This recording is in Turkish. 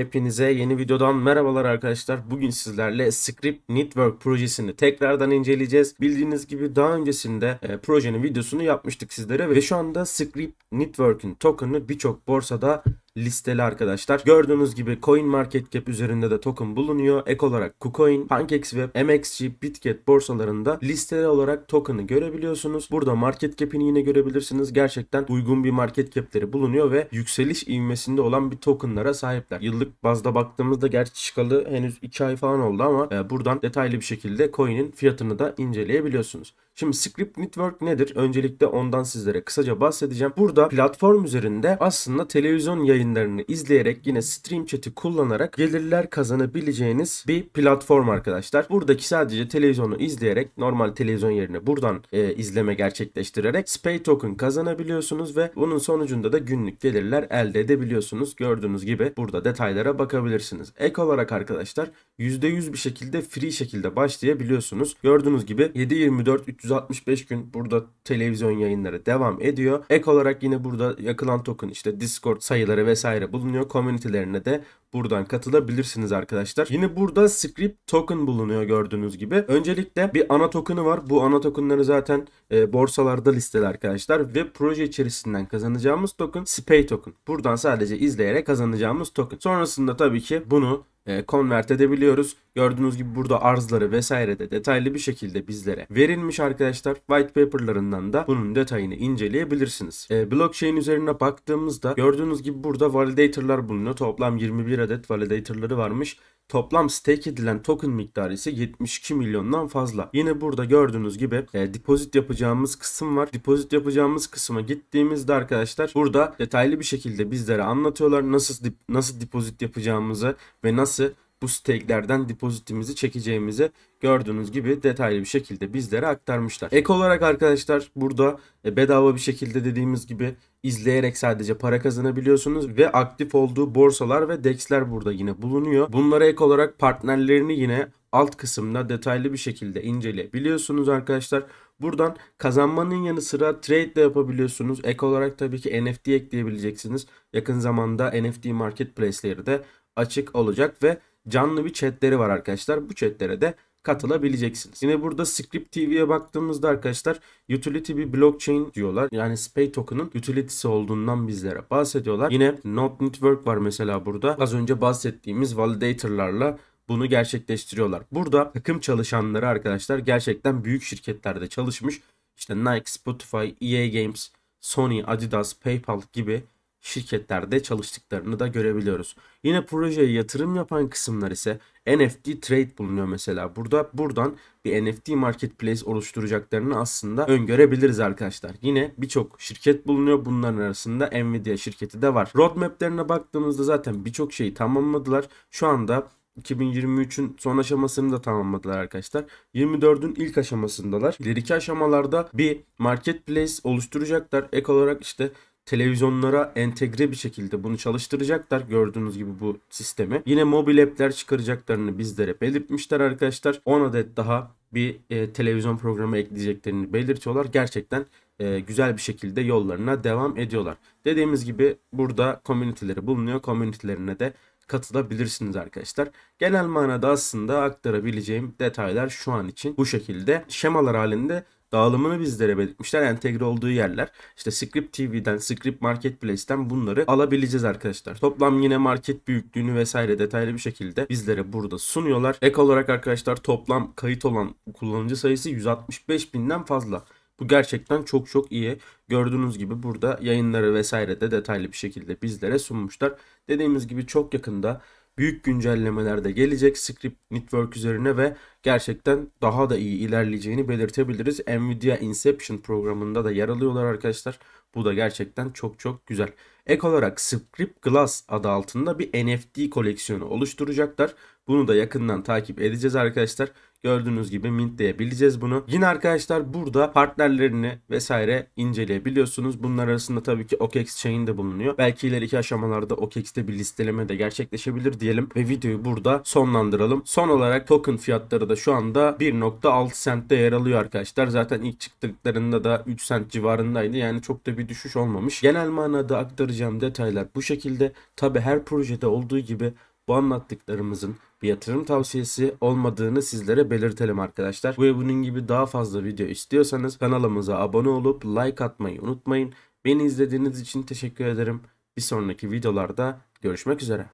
Hepinize yeni videodan merhabalar arkadaşlar. Bugün sizlerle Script Network projesini tekrardan inceleyeceğiz. Bildiğiniz gibi daha öncesinde e, projenin videosunu yapmıştık sizlere ve şu anda Script Network'ün token'ı birçok borsada listeli arkadaşlar. Gördüğünüz gibi CoinMarketCap üzerinde de token bulunuyor. Ek olarak KuCoin, PancakeSwap, MXC, BitGet borsalarında listeli olarak token'ı görebiliyorsunuz. Burada market cap'ini yine görebilirsiniz. Gerçekten uygun bir market cap'leri bulunuyor ve yükseliş ivmesinde olan bir token'lara sahipler. Yıllık bazda baktığımızda gerçi çıkalı henüz 2 ay falan oldu ama e, buradan detaylı bir şekilde coin'in fiyatını da inceleyebiliyorsunuz. Şimdi Script Network nedir? Öncelikle ondan sizlere kısaca bahsedeceğim. Burada platform üzerinde aslında televizyon yayınlarını izleyerek yine stream chat'i kullanarak gelirler kazanabileceğiniz bir platform arkadaşlar. Buradaki sadece televizyonu izleyerek normal televizyon yerine buradan e, izleme gerçekleştirerek Spay Token kazanabiliyorsunuz ve bunun sonucunda da günlük gelirler elde edebiliyorsunuz. Gördüğünüz gibi burada detaylara bakabilirsiniz. Ek olarak arkadaşlar %100 bir şekilde free şekilde başlayabiliyorsunuz. Gördüğünüz gibi 7.24 300 365 gün burada televizyon yayınları devam ediyor. Ek olarak yine burada yakılan token işte Discord sayıları vesaire bulunuyor. Komünitelerine de buradan katılabilirsiniz arkadaşlar. Yine burada script token bulunuyor gördüğünüz gibi. Öncelikle bir ana token'ı var. Bu ana token'ları zaten e, borsalarda listeli arkadaşlar ve proje içerisinden kazanacağımız token Spay token. Buradan sadece izleyerek kazanacağımız token. Sonrasında tabii ki bunu Konvert e, edebiliyoruz. Gördüğünüz gibi burada arzları vesaire de detaylı bir şekilde bizlere verilmiş arkadaşlar. White paper'larından da bunun detayını inceleyebilirsiniz. E, blockchain üzerine baktığımızda gördüğünüz gibi burada validator'lar bulunuyor. Toplam 21 adet validator'ları varmış. Toplam stake edilen token miktarı ise 72 milyondan fazla. Yine burada gördüğünüz gibi e, depozit yapacağımız kısım var. Depozit yapacağımız kısma gittiğimizde arkadaşlar burada detaylı bir şekilde bizlere anlatıyorlar nasıl nasıl deposit yapacağımızı ve nasıl bu stake'lerden depozitimizi çekeceğimizi gördüğünüz gibi detaylı bir şekilde bizlere aktarmışlar. Ek olarak arkadaşlar burada e, bedava bir şekilde dediğimiz gibi izleyerek sadece para kazanabiliyorsunuz ve aktif olduğu borsalar ve dexler burada yine bulunuyor. Bunlara ek olarak partnerlerini yine alt kısımda detaylı bir şekilde inceleyebiliyorsunuz arkadaşlar. Buradan kazanmanın yanı sıra trade de yapabiliyorsunuz. Ek olarak tabii ki NFT ekleyebileceksiniz. Yakın zamanda NFT marketplace'leri de açık olacak ve canlı bir chatleri var arkadaşlar. Bu chatlere de katılabileceksiniz. Yine burada Script TV'ye baktığımızda arkadaşlar utility bir blockchain diyorlar. Yani Spay Token'ın utility'si olduğundan bizlere bahsediyorlar. Yine Node Network var mesela burada. Az önce bahsettiğimiz validator'larla bunu gerçekleştiriyorlar. Burada takım çalışanları arkadaşlar gerçekten büyük şirketlerde çalışmış. İşte Nike, Spotify, EA Games, Sony, Adidas, PayPal gibi şirketlerde çalıştıklarını da görebiliyoruz. Yine projeye yatırım yapan kısımlar ise NFT trade bulunuyor mesela. Burada buradan bir NFT marketplace oluşturacaklarını aslında öngörebiliriz arkadaşlar. Yine birçok şirket bulunuyor. Bunların arasında Nvidia şirketi de var. Roadmap'lerine baktığımızda zaten birçok şeyi tamamladılar. Şu anda 2023'ün son aşamasını da tamamladılar arkadaşlar. 24'ün ilk aşamasındalar. İleriki aşamalarda bir marketplace oluşturacaklar. Ek olarak işte televizyonlara entegre bir şekilde bunu çalıştıracaklar. Gördüğünüz gibi bu sistemi. Yine mobil app'ler çıkaracaklarını bizlere belirtmişler arkadaşlar. 10 adet daha bir e, televizyon programı ekleyeceklerini belirtiyorlar. Gerçekten e, güzel bir şekilde yollarına devam ediyorlar. Dediğimiz gibi burada komüniteleri bulunuyor. Komünitelerine de katılabilirsiniz arkadaşlar. Genel manada aslında aktarabileceğim detaylar şu an için bu şekilde şemalar halinde dağılımını bizlere belirtmişler. Entegre olduğu yerler. İşte Script TV'den, Script Marketplace'ten bunları alabileceğiz arkadaşlar. Toplam yine market büyüklüğünü vesaire detaylı bir şekilde bizlere burada sunuyorlar. Ek olarak arkadaşlar toplam kayıt olan kullanıcı sayısı 165 binden fazla. Bu gerçekten çok çok iyi. Gördüğünüz gibi burada yayınları vesaire de detaylı bir şekilde bizlere sunmuşlar. Dediğimiz gibi çok yakında büyük güncellemeler de gelecek Script Network üzerine ve gerçekten daha da iyi ilerleyeceğini belirtebiliriz. Nvidia Inception programında da yer alıyorlar arkadaşlar. Bu da gerçekten çok çok güzel. Ek olarak Script Glass adı altında bir NFT koleksiyonu oluşturacaklar. Bunu da yakından takip edeceğiz arkadaşlar. Gördüğünüz gibi mintleyebileceğiz bunu. Yine arkadaşlar burada partnerlerini vesaire inceleyebiliyorsunuz. Bunlar arasında tabii ki OKEX chain de bulunuyor. Belki ileriki aşamalarda OKEX'te bir listeleme de gerçekleşebilir diyelim ve videoyu burada sonlandıralım. Son olarak token fiyatları da şu anda 1.6 centte yer alıyor arkadaşlar. Zaten ilk çıktıklarında da 3 cent civarındaydı. Yani çok da bir düşüş olmamış. Genel manada aktaracağım detaylar bu şekilde. Tabi her projede olduğu gibi bu anlattıklarımızın bir yatırım tavsiyesi olmadığını sizlere belirtelim arkadaşlar. Bu Ve bunun gibi daha fazla video istiyorsanız kanalımıza abone olup like atmayı unutmayın. Beni izlediğiniz için teşekkür ederim. Bir sonraki videolarda görüşmek üzere.